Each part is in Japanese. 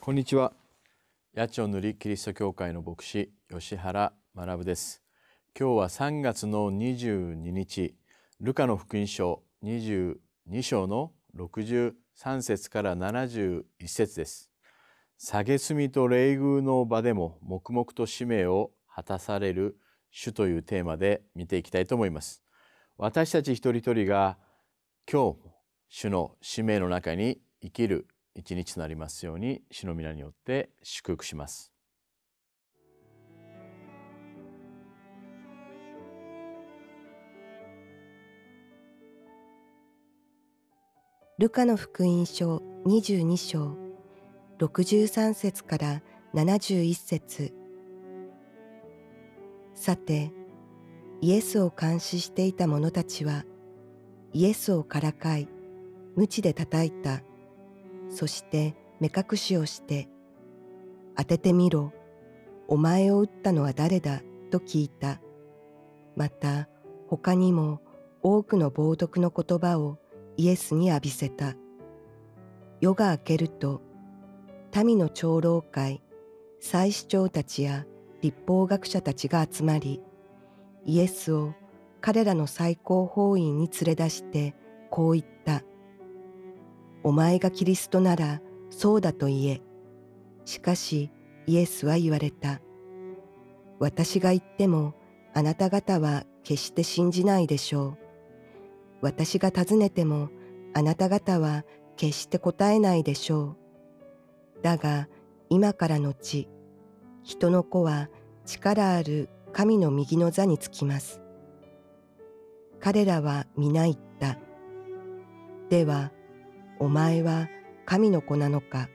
こんにちは八千代塗りキリスト教会の牧師吉原学です今日は3月の22日ルカの福音書22章の63節から71節です下蔑みと霊遇の場でも黙々と使命を果たされる主というテーマで見ていきたいと思います私たち一人一人が今日主の使命の中に生きる一日となりますように主の皆によって祝福します。ルカの福音書二十二章六十三節から七十一節さてイエスを監視していた者たちはイエスをからかい鞭で叩いたそして目隠しをして「当ててみろお前を撃ったのは誰だ?」と聞いたまた他にも多くの冒涜の言葉をイエスに浴びせた夜が明けると民の長老会祭司長たちや立法学者たちが集まりイエスを彼らの最高法院に連れ出してこう言った。お前がキリストならそうだと言え。しかしイエスは言われた。私が言ってもあなた方は決して信じないでしょう。私が尋ねてもあなた方は決して答えないでしょう。だが今からのち、人の子は力ある神の右の座につきます。彼らは皆言った。では、お前は神の子なのか。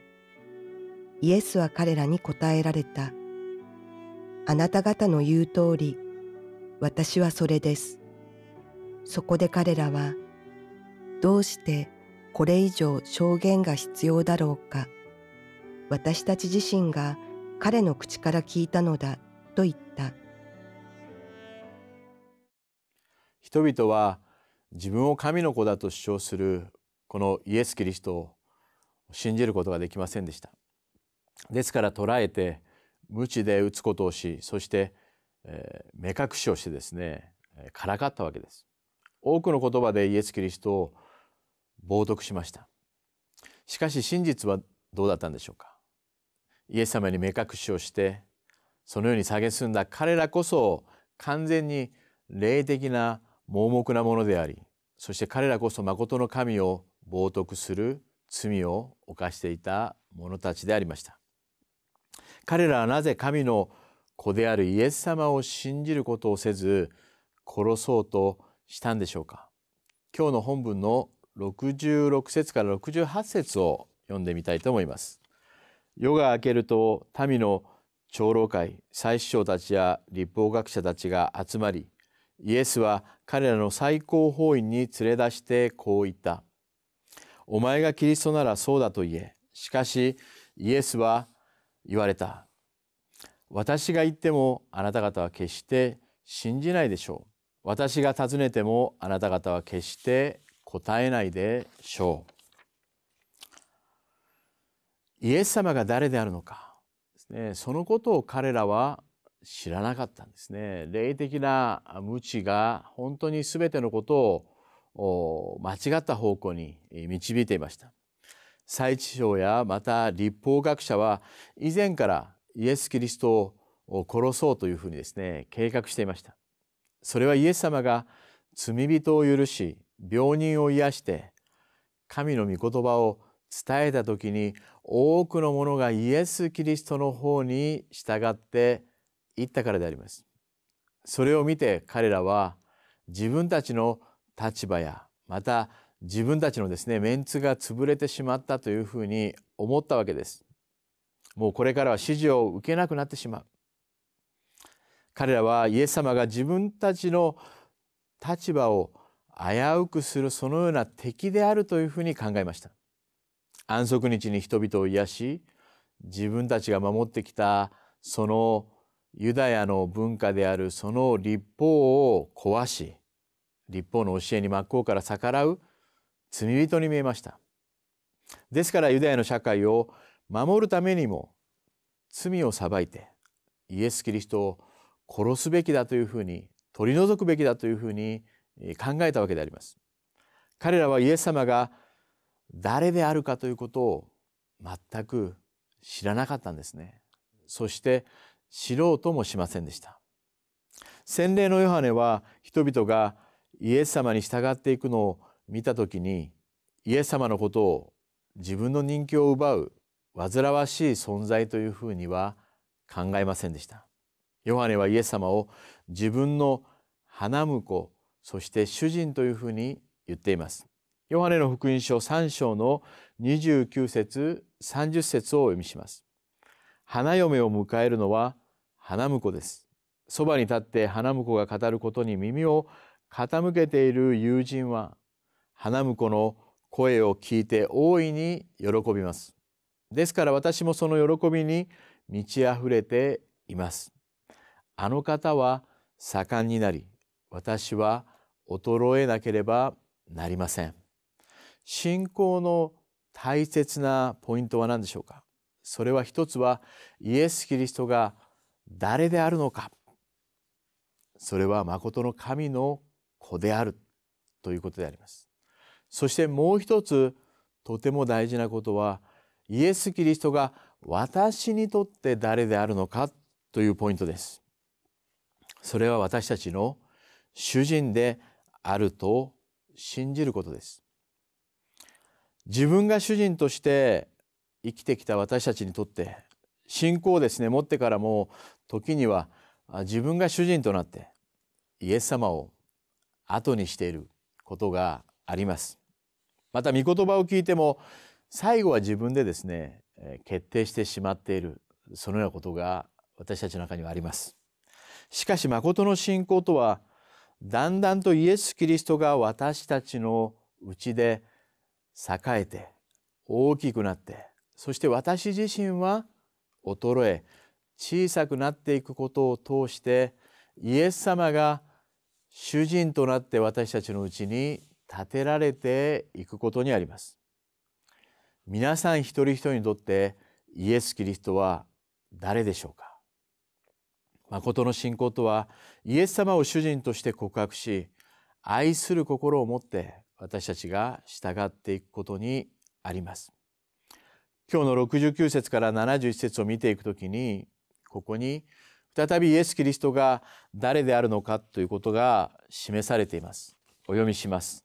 イエスは彼らに答えられた。あなた方の言う通り、私はそれです。そこで彼らは、どうしてこれ以上証言が必要だろうか。私たち自身が彼の口から聞いたのだと言った。人々は自分を神の子だと主張するこのイエス・キリストを信じることができませんでしたですから捕らえて無知で打つことをしそして、えー、目隠しをしてですねからかったわけです多くの言葉でイエス・キリストを冒涜しましたしかし真実はどうだったんでしょうかイエス様に目隠しをしてそのように蔑んだ彼らこそ完全に霊的な盲目なものでありそして彼らこそ真の神を冒涜する罪を犯していた者たちでありました彼らはなぜ神の子であるイエス様を信じることをせず殺そうとしたんでしょうか今日の本文の66節から68節を読んでみたいと思います夜が明けると民の長老会祭司長たちや立法学者たちが集まりイエスは彼らの最高法院に連れ出してこう言った。お前がキリストならそうだと言え。しかしイエスは言われた。私が言ってもあなた方は決して信じないでしょう。私が尋ねてもあなた方は決して答えないでしょう。イエス様が誰であるのか、ね、そのことを彼らは知らなかったんですね。霊的な無知が本当に全てのことを間違った方向に導いていました。最地上やまた立法学者は以前からイエス・キリストを殺そうというふうにですね計画していました。それはイエス様が罪人を許し病人を癒して神の御言葉を伝えた時に多くの者がイエス・キリストの方に従って言ったからであります。それを見て彼らは自分たちの立場やまた自分たちのですねメンツが潰れてしまったというふうに思ったわけです。もうこれからは指示を受けなくなってしまう。彼らはイエス様が自分たちの立場を危うくするそのような敵であるというふうに考えました。安息日に人々を癒し自分たちが守ってきたそのユダヤの文化であるその立法を壊し立法の教えに真っ向から逆らう罪人に見えましたですからユダヤの社会を守るためにも罪を裁いてイエス・キリストを殺すべきだというふうに取り除くべきだというふうに考えたわけであります彼らはイエス様が誰であるかということを全く知らなかったんですねそして知ろうともしませんでした洗礼のヨハネは人々がイエス様に従っていくのを見た時にイエス様のことを自分の人気を奪う煩わしい存在というふうには考えませんでしたヨハネはイエス様を自分の花婿そして主人というふうに言っていますヨハネの福音書3章の29節30節をお読みします花嫁を迎えるのは花婿です。そばに立って花婿が語ることに耳を傾けている友人は花婿の声を聞いて大いに喜びます。ですから私もその喜びに満ち溢れています。あの方は盛んになり私は衰えなければなりません。信仰の大切なポイントは何でしょうかそれは一つはイエス・キリストが誰であるのかそれは誠の神の子であるということでありますそしてもう一つとても大事なことはイエス・キリストが私にとって誰であるのかというポイントですそれは私たちの主人であると信じることです自分が主人として生きてきた私たちにとって信仰をですね持ってからも時には自分が主人となってイエス様を後にしていることがありますまた御言葉を聞いても最後は自分でですね決定してしまっているそのようなことが私たちの中にはありますしかし誠の信仰とはだんだんとイエス・キリストが私たちのうちで栄えて大きくなってそして私自身は衰え小さくなっていくことを通してイエス様が主人となって私たちのうちに立てられていくことにあります。皆さん一人一人にとってイエス・キリストは誰でしょうか誠の信仰とはイエス様を主人として告白し愛する心を持って私たちが従っていくことにあります。今日の69節から71節を見ていくときにここに再びイエス・キリストが誰であるのかということが示されています。お読みします。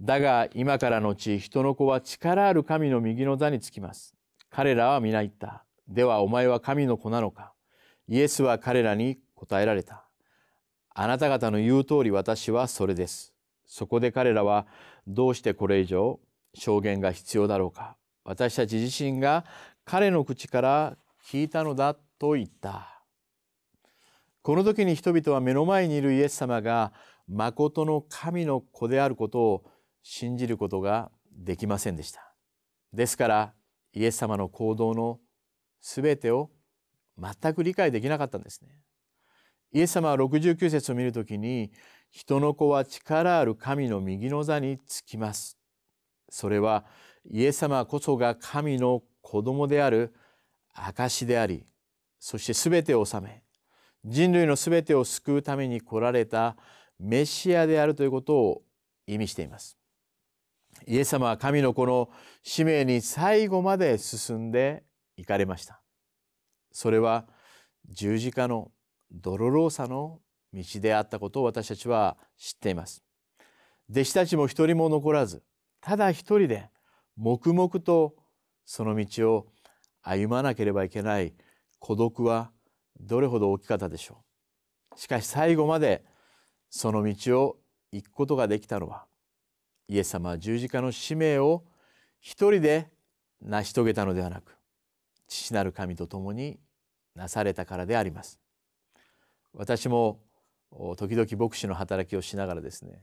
だが今からのち人の子は力ある神の右の座につきます。彼らは皆言った。ではお前は神の子なのかイエスは彼らに答えられた。あなた方の言う通り私はそれです。そこで彼らはどうしてこれ以上証言が必要だろうか私たち自身が彼の口から聞いたのだと言ったこの時に人々は目の前にいるイエス様がとの神の子であることを信じることができませんでしたですからイエス様の行動の全てを全く理解できなかったんですねイエス様は69節を見るときに人の子は力ある神の右の座につきますそれはイエス様こそが神の子供である証でありそして全てを治め人類の全てを救うために来られたメシアであるということを意味しています。イエス様は神の子の使命に最後まで進んで行かれました。それは十字架の泥ローサの道であったことを私たちは知っています。弟子たちも一人も残らずただ一人で黙々とその道を歩まなければいけない孤独はどれほど大きかったでしょうしかし最後までその道を行くことができたのはイエス様は十字架の使命を一人で成し遂げたのではなく父なる神と共になされたからであります私も時々牧師の働きをしながらですね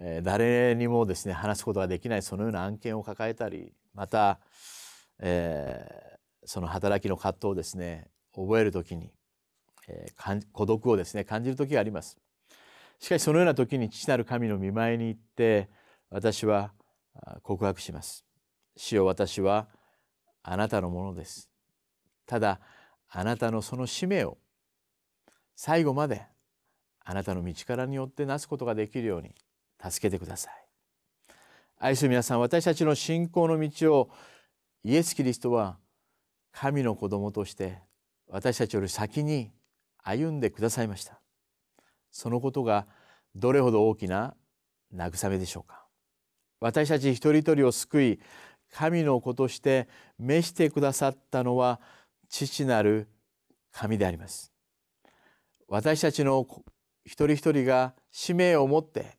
え誰にもですね話すことができないそのような案件を抱えたりまた、えー、その働きの葛藤をですね覚える時に、えー、孤独をですね感じる時があります。しかしそのような時に父なる神の見舞いに行って私は告白します。主よ私はあなたのものです。ただあなたのその使命を最後まであなたの道からによってなすことができるように助けてください愛する皆さん私たちの信仰の道をイエス・キリストは神の子供として私たちより先に歩んでくださいましたそのことがどれほど大きな慰めでしょうか私たち一人一人を救い神の子として召してくださったのは父なる神であります私たちの一人一人が使命を持って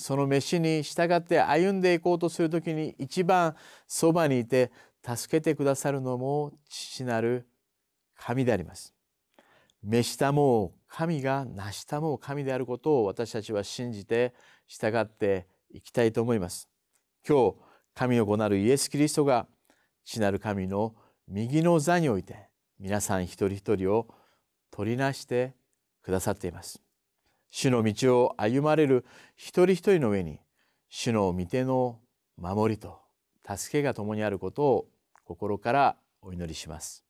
その召しに従って歩んでいこうとする時に一番そばにいて助けてくださるのも父なる神であります。召したも神が成したも神であることを私たちは信じて従っていきたいと思います。今日神の子なるイエス・キリストが父なる神の右の座において皆さん一人一人を取りなしてくださっています。主の道を歩まれる一人一人の上に主の御手の守りと助けが共にあることを心からお祈りします。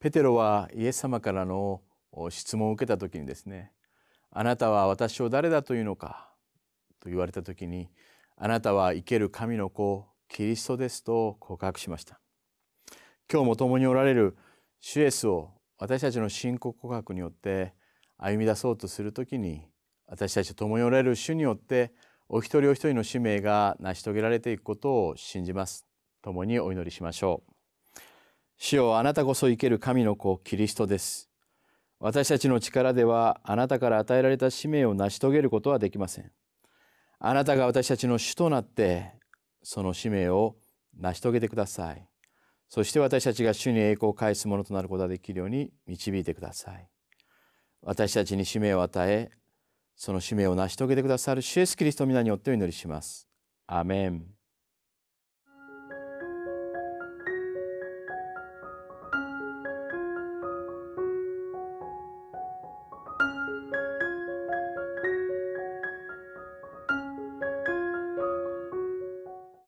ペテロはイエス様からの質問を受けた時にですねあなたは私を誰だというのかと言われた時にあなたは生ける神の子キリストですと告白しました今日も共におられる主イエスを私たちの信仰告白によって歩み出そうとする時に私たちと共におられる主によってお一人お一人の使命が成し遂げられていくことを信じます共にお祈りしましょう主よあなたこそ生ける神の子キリストです私たちの力ではあなたから与えられた使命を成し遂げることはできません。あなたが私たちの主となってその使命を成し遂げてください。そして私たちが主に栄光を返すものとなることができるように導いてください。私たちに使命を与え、その使命を成し遂げてくださる主イエスキリスト皆によってお祈りします。アメン。